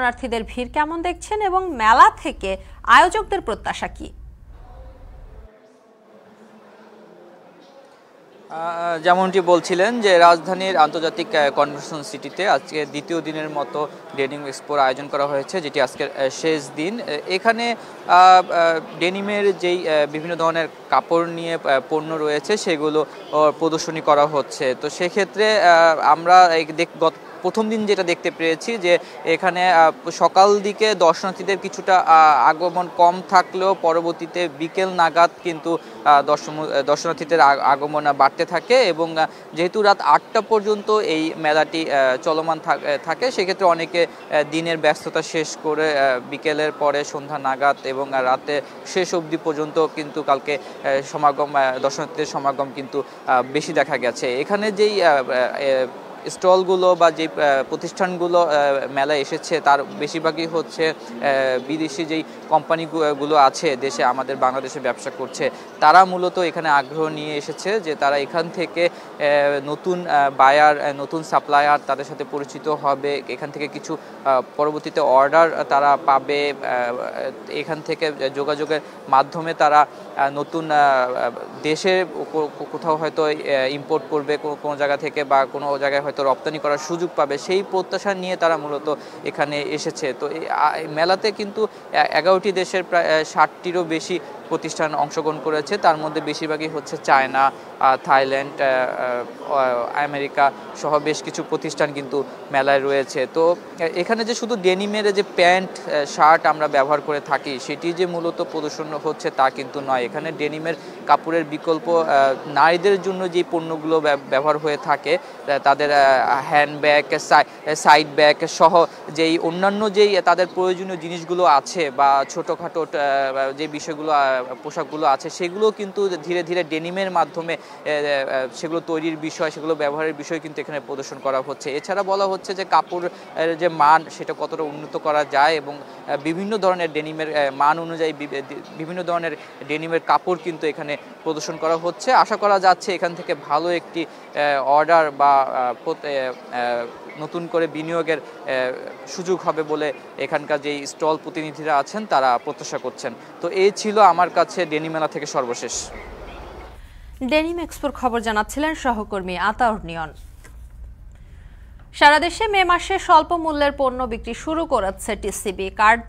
দর্শনার্থীদের ভিড় কেমন দেখছেন এবং মেলা থেকে আয়োজকদের প্রত্যাশা কি যেমনটি বলছিলেন যে রাজধানীর আন্তর্জাতিক কনভেনশন সিটিতে আজকে দ্বিতীয় দিনের মতো ডেনিম এক্সপোর আয়োজন করা হয়েছে যেটি আজকের শেষ দিন এখানে ডেনিমের যেই বিভিন্ন ধরনের কাপড় নিয়ে পণ্য রয়েছে সেগুলো প্রদর্শনী করা হচ্ছে তো সেক্ষেত্রে আমরা গত প্রথম দিন যেটা দেখতে পেরেছি যে এখানে সকাল দিকে দর্শনার্থীদের কিছুটা আগমন কম থাকলেও পরবর্তীতে বিকেল নাগাদ কিন্তু দর্শনার্থীদের আগমন বাড়তে থাকে এবং যেহেতু রাত আটটা পর্যন্ত এই মেলাটি চলমান থাকে সেক্ষেত্রে অনেকে দিনের ব্যস্ততা শেষ করে বিকেলের পরে সন্ধ্যা নাগাদ এবং রাতে শেষ অবধি পর্যন্ত কিন্তু কালকে সমাগম দর্শনার্থীদের সমাগম কিন্তু বেশি দেখা গেছে এখানে যেই স্টলগুলো বা যে প্রতিষ্ঠানগুলো মেলায় এসেছে তার বেশিরভাগই হচ্ছে বিদেশি যেই কোম্পানিগুলো আছে দেশে আমাদের বাংলাদেশে ব্যবসা করছে তারা মূলত এখানে আগ্রহ নিয়ে এসেছে যে তারা এখান থেকে নতুন বায়ার নতুন সাপ্লায়ার তাদের সাথে পরিচিত হবে এখান থেকে কিছু পরবর্তীতে অর্ডার তারা পাবে এখান থেকে যোগাযোগের মাধ্যমে তারা নতুন দেশে কোথাও হয়তো ইম্পোর্ট করবে কোনো জায়গা থেকে বা কোনো জায়গায় হয়তো হয়তো রপ্তানি করার সুযোগ পাবে সেই প্রত্যাশা নিয়ে তারা মূলত এখানে এসেছে তো মেলাতে কিন্তু এগারোটি দেশের প্রায় ষাটটিরও বেশি প্রতিষ্ঠান অংশগ্রহণ করেছে তার মধ্যে বেশিরভাগই হচ্ছে চায়না থাইল্যান্ড আমেরিকা সহ বেশ কিছু প্রতিষ্ঠান কিন্তু মেলায় রয়েছে তো এখানে যে শুধু ডেনিমের যে প্যান্ট শার্ট আমরা ব্যবহার করে থাকি সেটি যে মূলত প্রদর্শন হচ্ছে তা কিন্তু নয় এখানে ডেনিমের কাপড়ের বিকল্প নারীদের জন্য যে পণ্যগুলো ব্যবহার হয়ে থাকে তাদের হ্যান্ড ব্যাগ সাইড ব্যাগ সহ যেই অন্যান্য যেই তাদের প্রয়োজনীয় জিনিসগুলো আছে বা ছোটোখাটো যে বিষয়গুলো পোশাকগুলো আছে সেগুলো কিন্তু ধীরে ধীরে ডেনিমের মাধ্যমে সেগুলো তৈরির বিষয় সেগুলো ব্যবহারের বিষয় কিন্তু এখানে প্রদর্শন করা হচ্ছে এছাড়া বলা হচ্ছে যে কাপড় যে মান সেটা কতটা উন্নত করা যায় এবং বিভিন্ন ধরনের ডেনিমের মান অনুযায়ী বিভিন্ন ধরনের ডেনিমের কাপড় কিন্তু এখানে প্রদর্শন করা হচ্ছে আশা করা যাচ্ছে এখান থেকে ভালো একটি অর্ডার বা সম্পদ নতুন করে বিনিয়োগের সুযোগ হবে বলে এখানকার যে স্টল প্রতিনিধিরা আছেন তারা প্রত্যাশা করছেন তো এই ছিল আমার কাছে ডেনি মেলা থেকে সর্বশেষ ডেনিম এক্সপোর খবর জানাচ্ছিলেন সহকর্মী আতাউর নিয়ন সারা দেশে মে মাসে স্বল্প মূল্যের পণ্য বিক্রি শুরু করেছে টিসিবি কার্ড